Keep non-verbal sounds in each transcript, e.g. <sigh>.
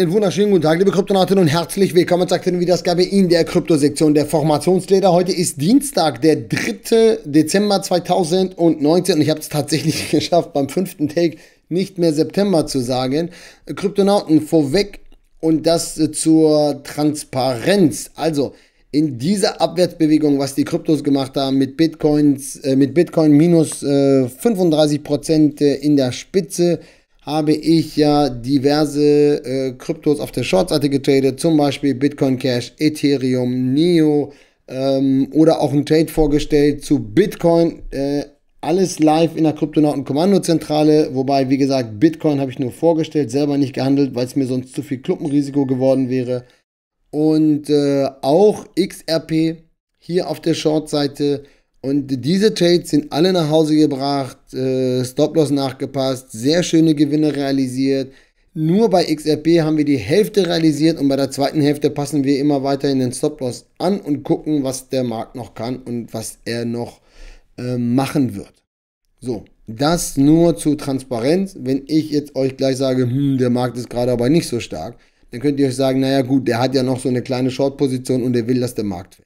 Den wunderschönen guten Tag, liebe Kryptonauten und herzlich willkommen zu Aktien wie in der Kryptosektion der Formationsleder. Heute ist Dienstag, der 3. Dezember 2019 und ich habe es tatsächlich <laughs> geschafft, beim fünften Take nicht mehr September zu sagen. Kryptonauten vorweg und das zur Transparenz. Also in dieser Abwärtsbewegung, was die Kryptos gemacht haben mit Bitcoins, äh, mit Bitcoin minus äh, 35% äh, in der Spitze, habe ich ja diverse äh, Kryptos auf der Short-Seite getradet, zum Beispiel Bitcoin Cash, Ethereum, NIO ähm, oder auch ein Trade vorgestellt zu Bitcoin. Äh, alles live in der Kryptonauten-Kommandozentrale, wobei, wie gesagt, Bitcoin habe ich nur vorgestellt, selber nicht gehandelt, weil es mir sonst zu viel Klumpenrisiko geworden wäre. Und äh, auch XRP hier auf der Short-Seite und diese Trades sind alle nach Hause gebracht, äh, Stop-Loss nachgepasst, sehr schöne Gewinne realisiert. Nur bei XRP haben wir die Hälfte realisiert und bei der zweiten Hälfte passen wir immer weiter in den Stop-Loss an und gucken, was der Markt noch kann und was er noch äh, machen wird. So, das nur zur Transparenz. Wenn ich jetzt euch gleich sage, hm, der Markt ist gerade aber nicht so stark, dann könnt ihr euch sagen, naja gut, der hat ja noch so eine kleine Short-Position und der will, dass der Markt fällt.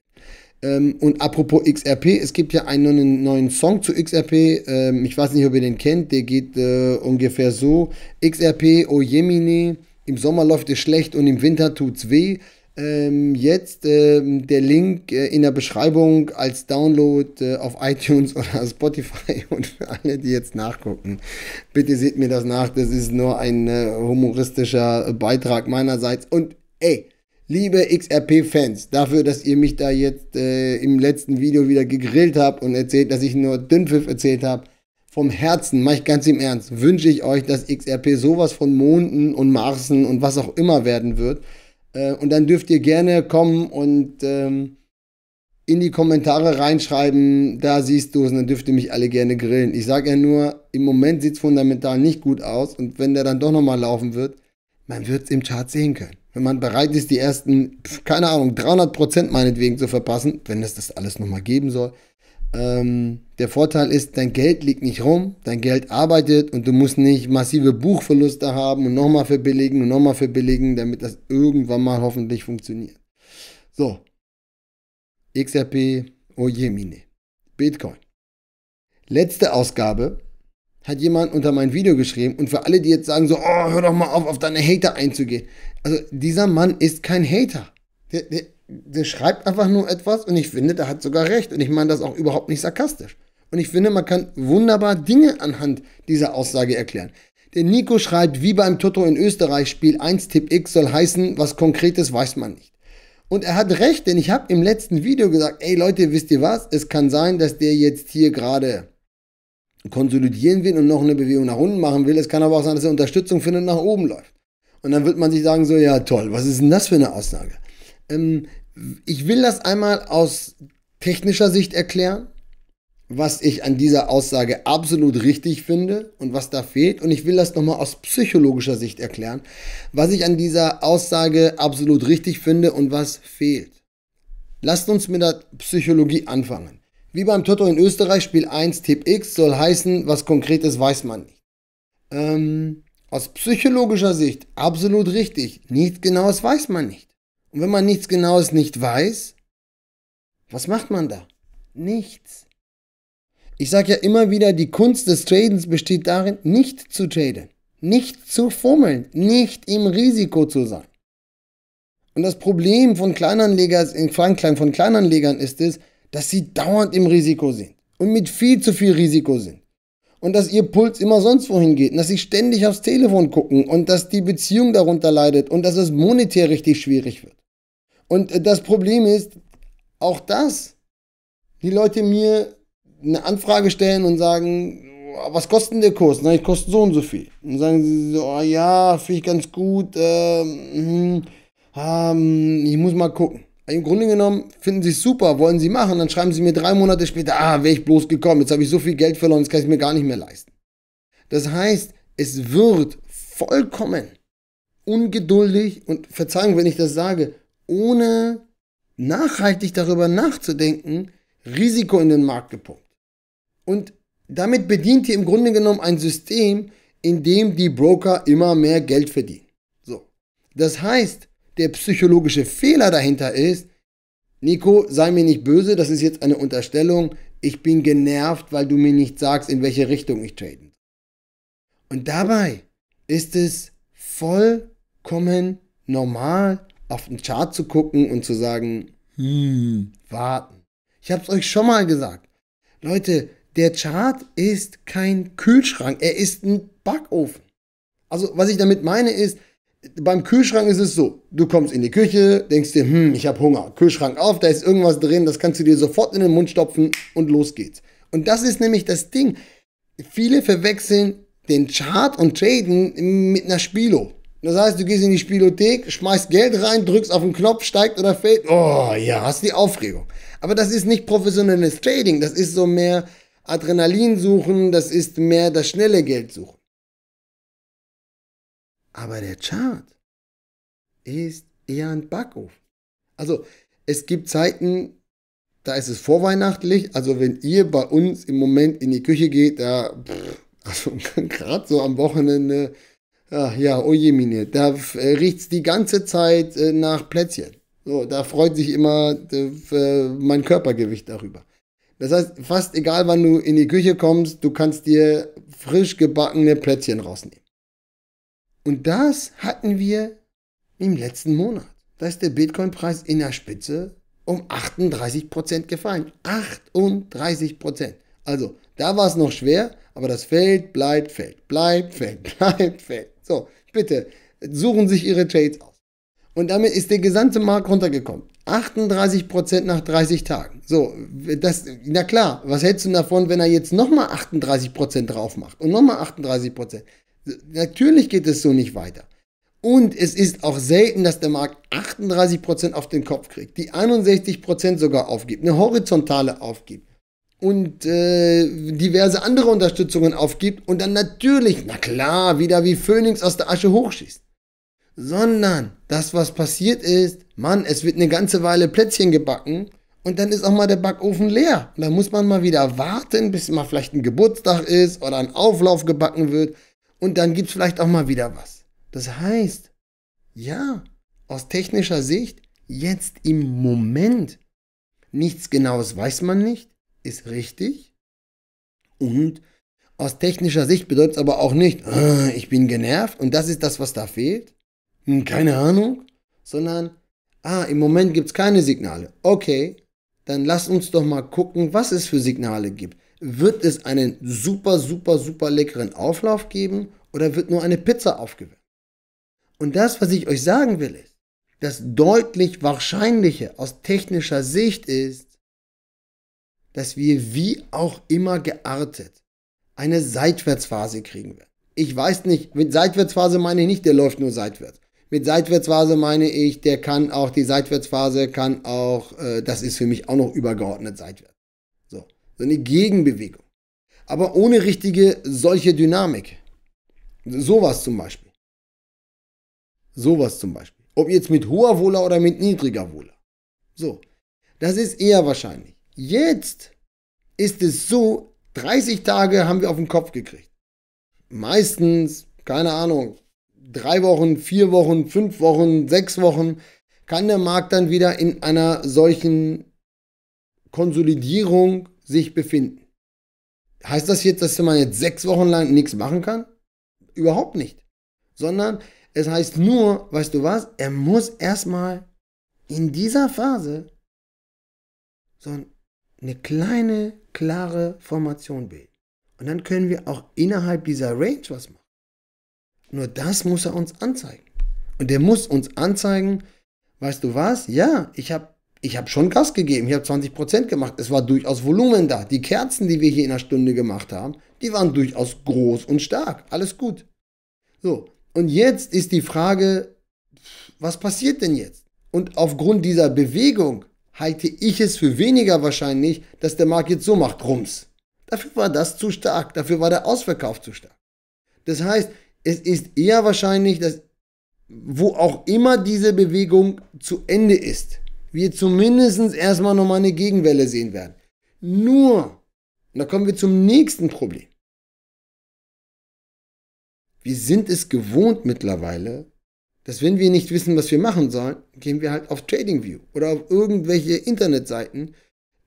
Ähm, und apropos XRP, es gibt ja einen neuen Song zu XRP. Ähm, ich weiß nicht, ob ihr den kennt. Der geht äh, ungefähr so: XRP, oh Jemine, im Sommer läuft es schlecht und im Winter tut's weh. Ähm, jetzt äh, der Link äh, in der Beschreibung als Download äh, auf iTunes <laughs> oder Spotify <laughs> und für alle, die jetzt nachgucken, bitte seht mir das nach. Das ist nur ein äh, humoristischer Beitrag meinerseits. Und ey, Liebe XRP-Fans, dafür, dass ihr mich da jetzt äh, im letzten Video wieder gegrillt habt und erzählt, dass ich nur Dünnpfiff erzählt habe, vom Herzen, mache ich ganz im Ernst, wünsche ich euch, dass XRP sowas von Monden und Marsen und was auch immer werden wird. Äh, und dann dürft ihr gerne kommen und ähm, in die Kommentare reinschreiben, da siehst du es und dann dürft ihr mich alle gerne grillen. Ich sage ja nur, im Moment sieht es fundamental nicht gut aus und wenn der dann doch nochmal laufen wird, man wird es im Chart sehen können wenn man bereit ist, die ersten, keine Ahnung, 300 Prozent meinetwegen zu verpassen, wenn es das alles nochmal geben soll. Ähm, der Vorteil ist, dein Geld liegt nicht rum, dein Geld arbeitet und du musst nicht massive Buchverluste haben und nochmal verbilligen und nochmal verbilligen, damit das irgendwann mal hoffentlich funktioniert. So, XRP, Ojemine, oh Bitcoin. Letzte Ausgabe hat jemand unter mein Video geschrieben und für alle, die jetzt sagen so, oh, hör doch mal auf, auf deine Hater einzugehen. Also dieser Mann ist kein Hater. Der, der, der schreibt einfach nur etwas und ich finde, der hat sogar recht. Und ich meine das auch überhaupt nicht sarkastisch. Und ich finde, man kann wunderbar Dinge anhand dieser Aussage erklären. Denn Nico schreibt, wie beim Toto in Österreich, Spiel 1 Tipp X soll heißen, was Konkretes weiß man nicht. Und er hat recht, denn ich habe im letzten Video gesagt, ey Leute, wisst ihr was? Es kann sein, dass der jetzt hier gerade konsolidieren will und noch eine Bewegung nach unten machen will. Es kann aber auch sein, dass er Unterstützung findet und nach oben läuft. Und dann wird man sich sagen, so, ja toll, was ist denn das für eine Aussage? Ähm, ich will das einmal aus technischer Sicht erklären, was ich an dieser Aussage absolut richtig finde und was da fehlt. Und ich will das nochmal aus psychologischer Sicht erklären, was ich an dieser Aussage absolut richtig finde und was fehlt. Lasst uns mit der Psychologie anfangen. Wie beim Toto in Österreich, Spiel 1, Tipp X soll heißen, was Konkretes weiß man nicht. Ähm, aus psychologischer Sicht absolut richtig. Nichts Genaues weiß man nicht. Und wenn man nichts Genaues nicht weiß, was macht man da? Nichts. Ich sage ja immer wieder, die Kunst des Tradens besteht darin, nicht zu traden, nicht zu fummeln, nicht im Risiko zu sein. Und das Problem von Kleinanlegern, von Kleinanlegern ist es, dass sie dauernd im Risiko sind und mit viel zu viel Risiko sind und dass ihr Puls immer sonst wohin geht und dass sie ständig aufs Telefon gucken und dass die Beziehung darunter leidet und dass es monetär richtig schwierig wird. Und äh, das Problem ist, auch dass die Leute mir eine Anfrage stellen und sagen, oh, was kostet denn der Kurs? Na, ich koste so und so viel. Und sagen sie so, oh ja, finde ich ganz gut, ähm, mhm, ähm, ich muss mal gucken im Grunde genommen finden sie es super, wollen sie machen, dann schreiben sie mir drei Monate später, ah, wäre ich bloß gekommen, jetzt habe ich so viel Geld verloren, jetzt kann ich mir gar nicht mehr leisten. Das heißt, es wird vollkommen ungeduldig und Verzeihung, wenn ich das sage, ohne nachhaltig darüber nachzudenken, Risiko in den Markt gepumpt. Und damit bedient ihr im Grunde genommen ein System, in dem die Broker immer mehr Geld verdienen. So. Das heißt, der psychologische Fehler dahinter ist, Nico, sei mir nicht böse, das ist jetzt eine Unterstellung, ich bin genervt, weil du mir nicht sagst, in welche Richtung ich traden. Und dabei ist es vollkommen normal, auf den Chart zu gucken und zu sagen, hm, warten. Ich habe es euch schon mal gesagt. Leute, der Chart ist kein Kühlschrank, er ist ein Backofen. Also was ich damit meine ist, beim Kühlschrank ist es so, du kommst in die Küche, denkst dir, hm, ich habe Hunger, Kühlschrank auf, da ist irgendwas drin, das kannst du dir sofort in den Mund stopfen und los geht's. Und das ist nämlich das Ding. Viele verwechseln den Chart und Traden mit einer Spilo. Das heißt, du gehst in die Spielothek, schmeißt Geld rein, drückst auf den Knopf, steigt oder fällt. Oh, ja, hast die Aufregung. Aber das ist nicht professionelles Trading, das ist so mehr Adrenalin suchen, das ist mehr das schnelle Geld suchen. Aber der Chart ist eher ein Backofen. Also es gibt Zeiten, da ist es vorweihnachtlich. Also wenn ihr bei uns im Moment in die Küche geht, da, also gerade <laughs> so am Wochenende, ach ja, oh je mine, da äh, riecht's die ganze Zeit äh, nach Plätzchen. So, da freut sich immer äh, äh, mein Körpergewicht darüber. Das heißt, fast egal, wann du in die Küche kommst, du kannst dir frisch gebackene Plätzchen rausnehmen. Und das hatten wir im letzten Monat. Da ist der Bitcoin-Preis in der Spitze um 38% gefallen. 38%. Also, da war es noch schwer, aber das Feld bleibt fällt, bleibt fällt, <laughs> bleibt fällt. So, bitte, suchen sich ihre Trades aus. Und damit ist der gesamte Markt runtergekommen. 38% nach 30 Tagen. So, das, na klar, was hältst du davon, wenn er jetzt nochmal 38% drauf macht und nochmal 38%? Natürlich geht es so nicht weiter. Und es ist auch selten, dass der Markt 38% auf den Kopf kriegt, die 61% sogar aufgibt, eine horizontale aufgibt und äh, diverse andere Unterstützungen aufgibt und dann natürlich, na klar, wieder wie Phönix aus der Asche hochschießt. Sondern das, was passiert ist, Mann, es wird eine ganze Weile Plätzchen gebacken und dann ist auch mal der Backofen leer. Und dann muss man mal wieder warten, bis mal vielleicht ein Geburtstag ist oder ein Auflauf gebacken wird und dann gibt es vielleicht auch mal wieder was. Das heißt, ja, aus technischer Sicht, jetzt im Moment, nichts Genaues weiß man nicht, ist richtig. Und aus technischer Sicht bedeutet es aber auch nicht, ah, ich bin genervt und das ist das, was da fehlt. Hm, keine Ahnung, sondern, ah, im Moment gibt es keine Signale. Okay, dann lasst uns doch mal gucken, was es für Signale gibt. Wird es einen super, super, super leckeren Auflauf geben oder wird nur eine Pizza aufgewärmt? Und das, was ich euch sagen will, ist, dass deutlich Wahrscheinliche aus technischer Sicht ist, dass wir wie auch immer geartet eine Seitwärtsphase kriegen werden. Ich weiß nicht, mit Seitwärtsphase meine ich nicht, der läuft nur seitwärts. Mit Seitwärtsphase meine ich, der kann auch, die Seitwärtsphase kann auch, äh, das ist für mich auch noch übergeordnet seitwärts. So, so eine Gegenbewegung. Aber ohne richtige solche Dynamik. Sowas zum Beispiel. Sowas zum Beispiel. Ob jetzt mit hoher Wohler oder mit niedriger Wohler. So, das ist eher wahrscheinlich. Jetzt ist es so, 30 Tage haben wir auf den Kopf gekriegt. Meistens, keine Ahnung, drei Wochen, vier Wochen, fünf Wochen, sechs Wochen, kann der Markt dann wieder in einer solchen Konsolidierung sich befinden. Heißt das jetzt, dass man jetzt sechs Wochen lang nichts machen kann? Überhaupt nicht. Sondern es heißt nur, weißt du was, er muss erstmal in dieser Phase so eine kleine, klare Formation bilden. Und dann können wir auch innerhalb dieser Range was machen. Nur das muss er uns anzeigen. Und er muss uns anzeigen, weißt du was? Ja, ich habe ich hab schon Gas gegeben, ich habe 20% gemacht. Es war durchaus Volumen da. Die Kerzen, die wir hier in einer Stunde gemacht haben, die waren durchaus groß und stark. Alles gut. So, und jetzt ist die Frage, was passiert denn jetzt? Und aufgrund dieser Bewegung halte ich es für weniger wahrscheinlich, dass der Markt jetzt so macht, rums. Dafür war das zu stark, dafür war der Ausverkauf zu stark. Das heißt, es ist eher wahrscheinlich, dass wo auch immer diese Bewegung zu Ende ist, wir zumindest erstmal nochmal eine Gegenwelle sehen werden. Nur, und da kommen wir zum nächsten Problem. Wir sind es gewohnt mittlerweile, dass wenn wir nicht wissen, was wir machen sollen, gehen wir halt auf TradingView oder auf irgendwelche Internetseiten,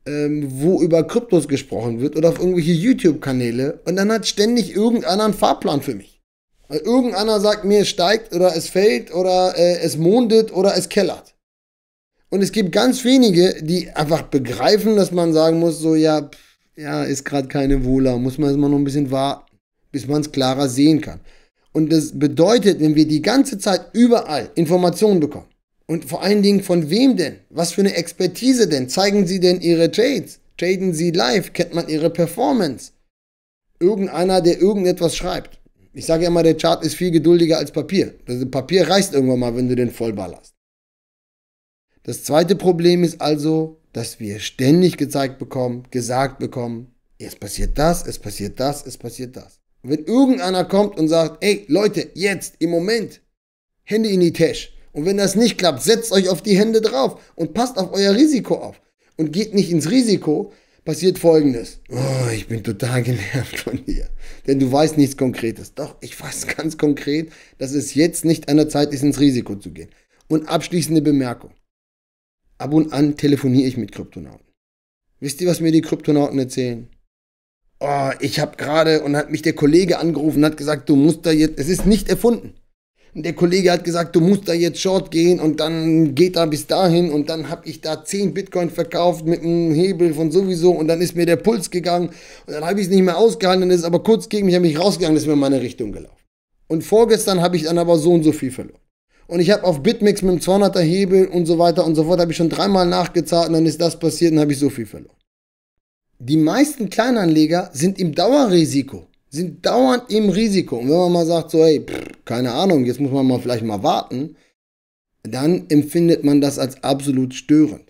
ähm, wo über Kryptos gesprochen wird oder auf irgendwelche YouTube-Kanäle und dann hat ständig irgendeiner einen Fahrplan für mich. Also irgendeiner sagt mir, es steigt oder es fällt oder äh, es mondet oder es kellert. Und es gibt ganz wenige, die einfach begreifen, dass man sagen muss, so ja, pff, ja, ist gerade keine Wohler, muss man erstmal noch ein bisschen warten, bis man es klarer sehen kann. Und das bedeutet, wenn wir die ganze Zeit überall Informationen bekommen, und vor allen Dingen von wem denn? Was für eine Expertise denn? Zeigen Sie denn Ihre Trades? Traden Sie live? Kennt man Ihre Performance? Irgendeiner, der irgendetwas schreibt. Ich sage ja immer, der Chart ist viel geduldiger als Papier. Das Papier reißt irgendwann mal, wenn du den vollballerst. Das zweite Problem ist also, dass wir ständig gezeigt bekommen, gesagt bekommen, es passiert das, es passiert das, es passiert das. Und wenn irgendeiner kommt und sagt, ey Leute, jetzt, im Moment, Hände in die Tasche. Und wenn das nicht klappt, setzt euch auf die Hände drauf und passt auf euer Risiko auf. Und geht nicht ins Risiko, passiert Folgendes. Oh, ich bin total <laughs> genervt von dir. Denn du weißt nichts Konkretes. Doch, ich weiß <laughs> ganz konkret, dass es jetzt nicht an der Zeit ist, ins Risiko zu gehen. Und abschließende Bemerkung. Ab und an telefoniere ich mit Kryptonauten. Wisst ihr, was mir die Kryptonauten erzählen? Oh, ich habe gerade und hat mich der Kollege angerufen und hat gesagt, du musst da jetzt, es ist nicht erfunden der Kollege hat gesagt, du musst da jetzt short gehen und dann geht da bis dahin und dann habe ich da 10 Bitcoin verkauft mit einem Hebel von sowieso und dann ist mir der Puls gegangen und dann habe ich es nicht mehr ausgehalten, dann ist aber kurz gegen mich, habe ich rausgegangen, ist mir in meine Richtung gelaufen. Und vorgestern habe ich dann aber so und so viel verloren. Und ich habe auf Bitmix mit dem 200er Hebel und so weiter und so fort, habe ich schon dreimal nachgezahlt und dann ist das passiert und habe ich so viel verloren. Die meisten Kleinanleger sind im Dauerrisiko sind dauernd im Risiko. Und wenn man mal sagt, so, hey, pff, keine Ahnung, jetzt muss man mal vielleicht mal warten, dann empfindet man das als absolut störend.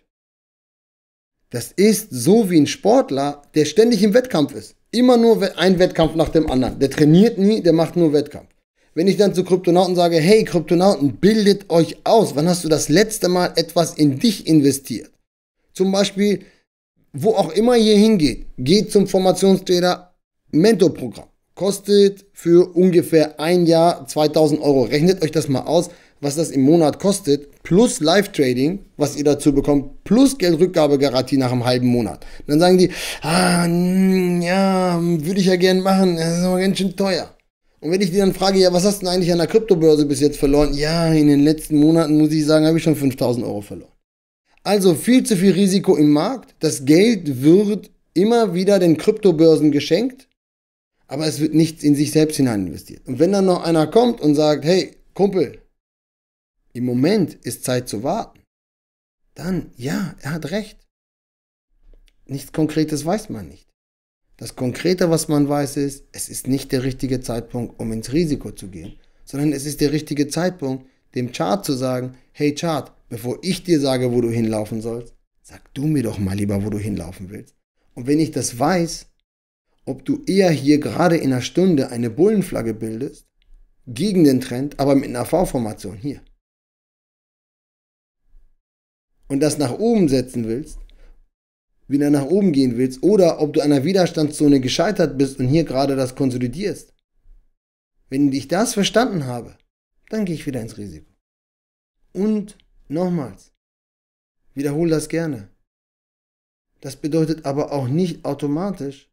Das ist so wie ein Sportler, der ständig im Wettkampf ist. Immer nur ein Wettkampf nach dem anderen. Der trainiert nie, der macht nur Wettkampf. Wenn ich dann zu Kryptonauten sage, hey Kryptonauten, bildet euch aus. Wann hast du das letzte Mal etwas in dich investiert? Zum Beispiel, wo auch immer ihr hingeht, geht zum Formationstrainer, Mentorprogramm kostet für ungefähr ein Jahr 2000 Euro. Rechnet euch das mal aus, was das im Monat kostet, plus Live-Trading, was ihr dazu bekommt, plus Geldrückgabegarantie nach einem halben Monat. Und dann sagen die, ah, mh, mm, ja, würde ich ja gern machen, das ist aber ganz schön teuer. Und wenn ich die dann frage, ja, was hast du denn eigentlich an der Kryptobörse bis jetzt verloren? Ja, in den letzten Monaten, muss ich sagen, habe ich schon 5000 Euro verloren. Also viel zu viel Risiko im Markt. Das Geld wird immer wieder den Kryptobörsen geschenkt aber es wird nichts in sich selbst hinein investiert. Und wenn dann noch einer kommt und sagt, hey, Kumpel, im Moment ist Zeit zu warten, dann ja, er hat recht. Nichts Konkretes weiß man nicht. Das Konkrete, was man weiß, ist, es ist nicht der richtige Zeitpunkt, um ins Risiko zu gehen, sondern es ist der richtige Zeitpunkt, dem Chart zu sagen, hey Chart, bevor ich dir sage, wo du hinlaufen sollst, sag du mir doch mal lieber, wo du hinlaufen willst. Und wenn ich das weiß, ob du eher hier gerade in einer Stunde eine Bullenflagge bildest, gegen den Trend, aber mit einer V-Formation hier. Und das nach oben setzen willst, wieder nach oben gehen willst, oder ob du an der Widerstandszone gescheitert bist und hier gerade das konsolidierst. Wenn ich das verstanden habe, dann gehe ich wieder ins Risiko. Und nochmals, wiederhole das gerne. Das bedeutet aber auch nicht automatisch,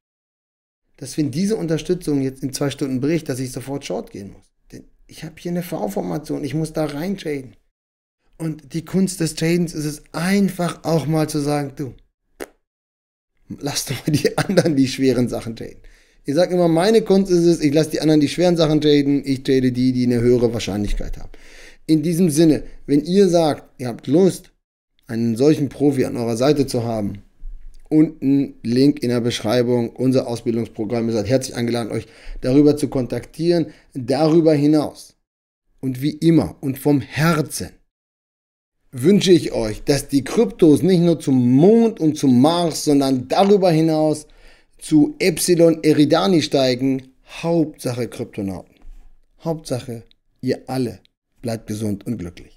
dass wenn diese Unterstützung jetzt in zwei Stunden bricht, dass ich sofort short gehen muss. Denn ich habe hier eine V-Formation, ich muss da rein traden. Und die Kunst des Tradens ist es einfach auch mal zu sagen, du, lass doch mal die <laughs> anderen die schweren Sachen traden. Ich sage immer, meine Kunst ist es, ich lasse die anderen die schweren Sachen traden, ich trade die, die eine höhere Wahrscheinlichkeit haben. In diesem Sinne, wenn ihr sagt, ihr habt Lust, einen solchen Profi an eurer Seite zu haben, unten Link in der Beschreibung, unser Ausbildungsprogramm. Ihr seid herzlich eingeladen, euch darüber zu kontaktieren. Darüber hinaus und wie immer und vom Herzen wünsche ich euch, dass die Kryptos nicht nur zum Mond und zum Mars, sondern darüber hinaus zu Epsilon Eridani steigen. Hauptsache Kryptonauten. Hauptsache ihr alle bleibt gesund und glücklich.